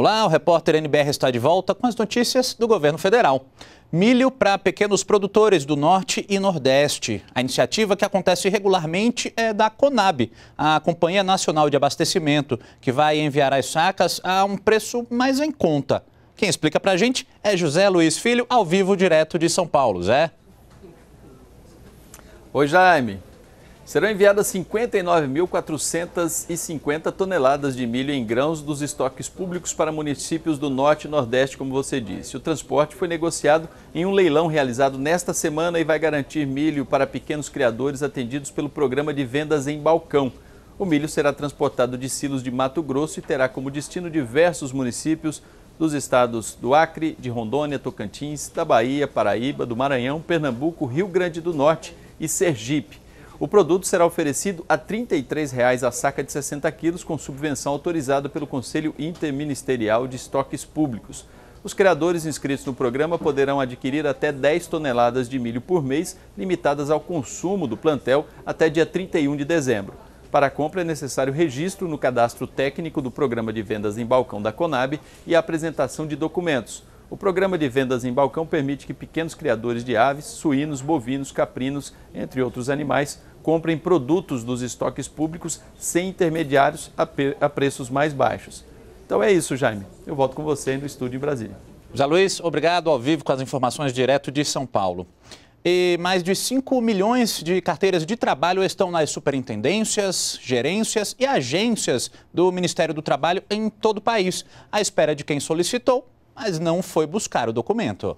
Olá, o repórter NBR está de volta com as notícias do governo federal. Milho para pequenos produtores do Norte e Nordeste. A iniciativa que acontece regularmente é da Conab, a Companhia Nacional de Abastecimento, que vai enviar as sacas a um preço mais em conta. Quem explica para a gente é José Luiz Filho, ao vivo, direto de São Paulo. Zé? Oi, Jaime. Serão enviadas 59.450 toneladas de milho em grãos dos estoques públicos para municípios do Norte e Nordeste, como você disse. O transporte foi negociado em um leilão realizado nesta semana e vai garantir milho para pequenos criadores atendidos pelo programa de vendas em balcão. O milho será transportado de silos de Mato Grosso e terá como destino diversos municípios dos estados do Acre, de Rondônia, Tocantins, da Bahia, Paraíba, do Maranhão, Pernambuco, Rio Grande do Norte e Sergipe. O produto será oferecido a R$ 33,00 a saca de 60 quilos, com subvenção autorizada pelo Conselho Interministerial de Estoques Públicos. Os criadores inscritos no programa poderão adquirir até 10 toneladas de milho por mês, limitadas ao consumo do plantel até dia 31 de dezembro. Para a compra é necessário registro no cadastro técnico do Programa de Vendas em Balcão da Conab e a apresentação de documentos. O Programa de Vendas em Balcão permite que pequenos criadores de aves, suínos, bovinos, caprinos, entre outros animais, comprem produtos dos estoques públicos sem intermediários a, a preços mais baixos. Então é isso, Jaime. Eu volto com você no estúdio em Brasília. Já Luiz, obrigado ao vivo com as informações direto de São Paulo. E mais de 5 milhões de carteiras de trabalho estão nas superintendências, gerências e agências do Ministério do Trabalho em todo o país, à espera de quem solicitou, mas não foi buscar o documento.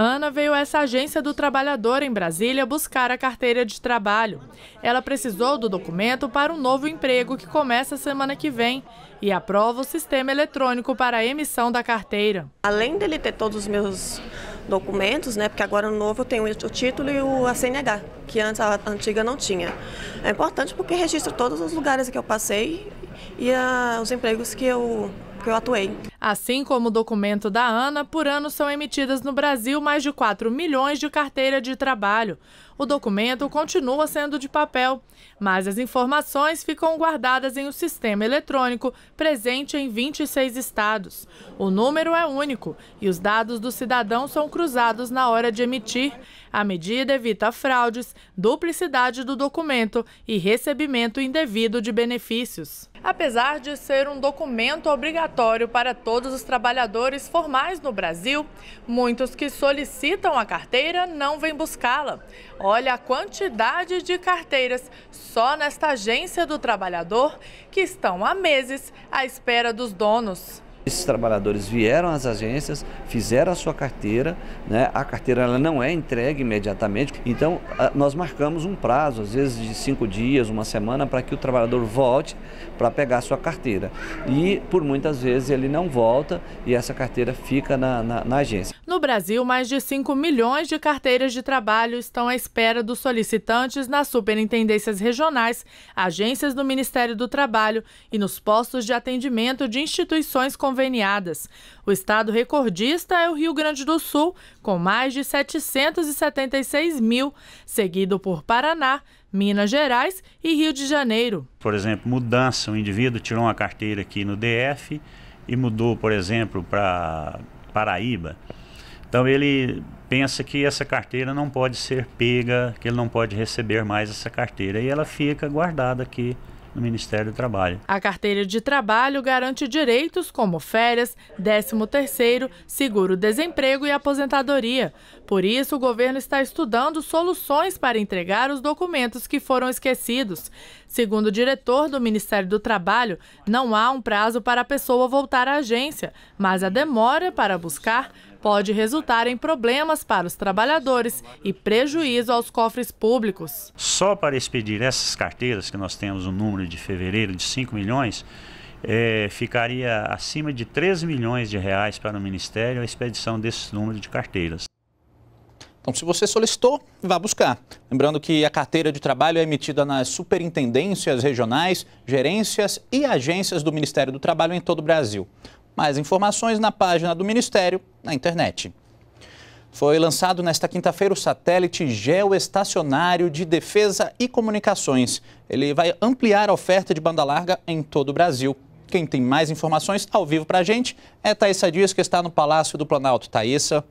Ana veio a essa agência do trabalhador em Brasília buscar a carteira de trabalho. Ela precisou do documento para um novo emprego que começa semana que vem e aprova o sistema eletrônico para a emissão da carteira. Além dele ter todos os meus documentos, né, porque agora no novo eu tenho o título e o CNH, que antes a antiga não tinha. É importante porque registra todos os lugares que eu passei e a, ah, os empregos que eu que eu atuei. Assim como o documento da ANA, por ano são emitidas no Brasil mais de 4 milhões de carteira de trabalho. O documento continua sendo de papel, mas as informações ficam guardadas em um sistema eletrônico presente em 26 estados. O número é único e os dados do cidadão são cruzados na hora de emitir. A medida evita fraudes, duplicidade do documento e recebimento indevido de benefícios. Apesar de ser um documento obrigatório para todos os trabalhadores formais no Brasil, muitos que solicitam a carteira não vêm buscá-la. Olha a quantidade de carteiras só nesta agência do trabalhador que estão há meses à espera dos donos. Esses trabalhadores vieram às agências, fizeram a sua carteira, né? a carteira ela não é entregue imediatamente, então nós marcamos um prazo, às vezes de cinco dias, uma semana, para que o trabalhador volte para pegar a sua carteira. E por muitas vezes ele não volta e essa carteira fica na, na, na agência. No Brasil, mais de 5 milhões de carteiras de trabalho estão à espera dos solicitantes nas superintendências regionais, agências do Ministério do Trabalho e nos postos de atendimento de instituições convencionais conveniadas. O estado recordista é o Rio Grande do Sul, com mais de 776 mil, seguido por Paraná, Minas Gerais e Rio de Janeiro. Por exemplo, mudança: o indivíduo tirou uma carteira aqui no DF e mudou, por exemplo, para Paraíba. Então ele pensa que essa carteira não pode ser pega, que ele não pode receber mais essa carteira e ela fica guardada aqui no Ministério do Trabalho. A carteira de trabalho garante direitos como férias, 13º, seguro-desemprego e aposentadoria. Por isso, o governo está estudando soluções para entregar os documentos que foram esquecidos. Segundo o diretor do Ministério do Trabalho, não há um prazo para a pessoa voltar à agência, mas a demora para buscar pode resultar em problemas para os trabalhadores e prejuízo aos cofres públicos. Só para expedir essas carteiras, que nós temos um número de fevereiro de 5 milhões, é, ficaria acima de 3 milhões de reais para o Ministério a expedição desse número de carteiras. Então, se você solicitou, vá buscar. Lembrando que a carteira de trabalho é emitida nas superintendências regionais, gerências e agências do Ministério do Trabalho em todo o Brasil. Mais informações na página do Ministério na internet. Foi lançado nesta quinta-feira o satélite geoestacionário de defesa e comunicações. Ele vai ampliar a oferta de banda larga em todo o Brasil. Quem tem mais informações ao vivo para a gente é Thaisa Dias, que está no Palácio do Planalto. Thaisa.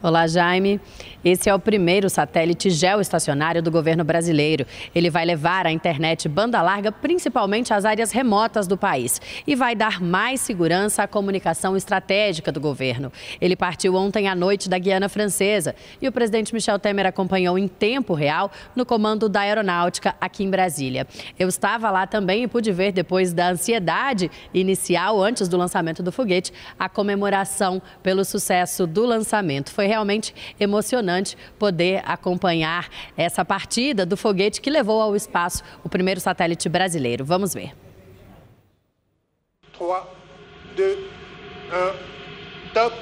Olá, Jaime. Esse é o primeiro satélite geoestacionário do governo brasileiro. Ele vai levar a internet banda larga principalmente às áreas remotas do país e vai dar mais segurança à comunicação estratégica do governo. Ele partiu ontem à noite da Guiana Francesa e o presidente Michel Temer acompanhou em tempo real no comando da aeronáutica aqui em Brasília. Eu estava lá também e pude ver, depois da ansiedade inicial antes do lançamento do foguete, a comemoração pelo sucesso do lançamento. Foi realmente emocionante poder acompanhar essa partida do foguete que levou ao espaço o primeiro satélite brasileiro. Vamos ver. 3, 2, 1, top!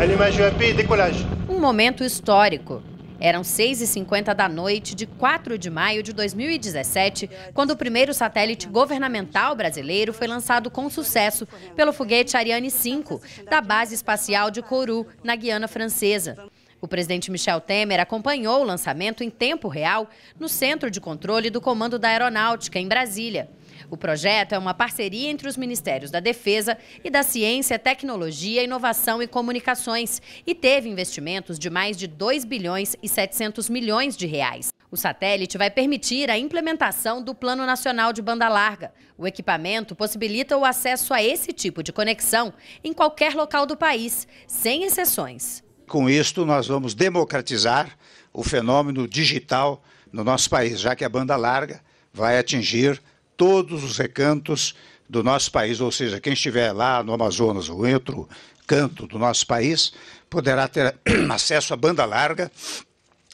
Allumage rapide, decolagem. Um momento histórico. Eram 6h50 da noite de 4 de maio de 2017, quando o primeiro satélite governamental brasileiro foi lançado com sucesso pelo foguete Ariane 5, da base espacial de Kourou, na Guiana Francesa. O presidente Michel Temer acompanhou o lançamento em tempo real no Centro de Controle do Comando da Aeronáutica, em Brasília. O projeto é uma parceria entre os Ministérios da Defesa e da Ciência, Tecnologia, Inovação e Comunicações e teve investimentos de mais de 2 bilhões e 700 milhões de reais. O satélite vai permitir a implementação do Plano Nacional de Banda Larga. O equipamento possibilita o acesso a esse tipo de conexão em qualquer local do país, sem exceções. Com isto, nós vamos democratizar o fenômeno digital no nosso país, já que a banda larga vai atingir todos os recantos do nosso país, ou seja, quem estiver lá no Amazonas ou em outro canto do nosso país poderá ter acesso à banda larga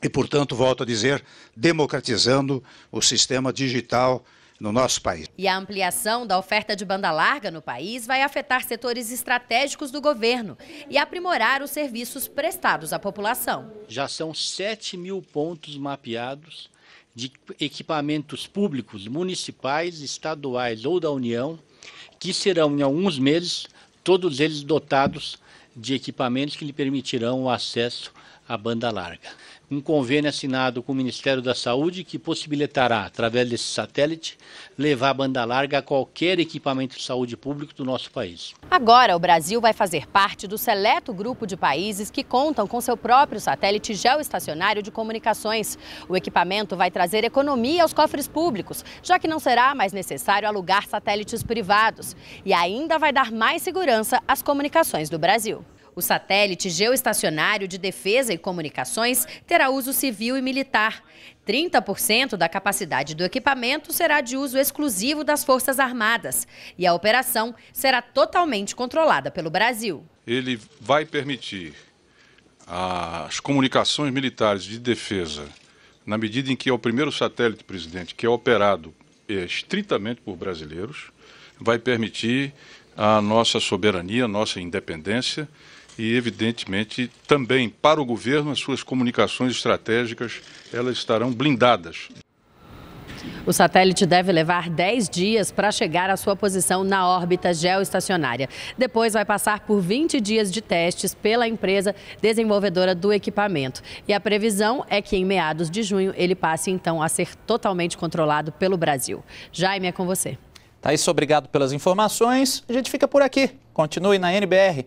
e, portanto, volto a dizer, democratizando o sistema digital no nosso país. E a ampliação da oferta de banda larga no país vai afetar setores estratégicos do governo e aprimorar os serviços prestados à população. Já são 7 mil pontos mapeados de equipamentos públicos, municipais, estaduais ou da União, que serão, em alguns meses, todos eles dotados de equipamentos que lhe permitirão o acesso à banda larga um convênio assinado com o Ministério da Saúde que possibilitará, através desse satélite, levar a banda larga a qualquer equipamento de saúde público do nosso país. Agora, o Brasil vai fazer parte do seleto grupo de países que contam com seu próprio satélite geoestacionário de comunicações. O equipamento vai trazer economia aos cofres públicos, já que não será mais necessário alugar satélites privados. E ainda vai dar mais segurança às comunicações do Brasil. O satélite geoestacionário de defesa e comunicações terá uso civil e militar. 30% da capacidade do equipamento será de uso exclusivo das Forças Armadas e a operação será totalmente controlada pelo Brasil. Ele vai permitir as comunicações militares de defesa, na medida em que é o primeiro satélite, presidente, que é operado é, estritamente por brasileiros, vai permitir a nossa soberania, a nossa independência e, evidentemente, também para o governo, as suas comunicações estratégicas elas estarão blindadas. O satélite deve levar 10 dias para chegar à sua posição na órbita geoestacionária. Depois vai passar por 20 dias de testes pela empresa desenvolvedora do equipamento. E a previsão é que em meados de junho ele passe então a ser totalmente controlado pelo Brasil. Jaime, é com você. Thaís, obrigado pelas informações. A gente fica por aqui. Continue na NBR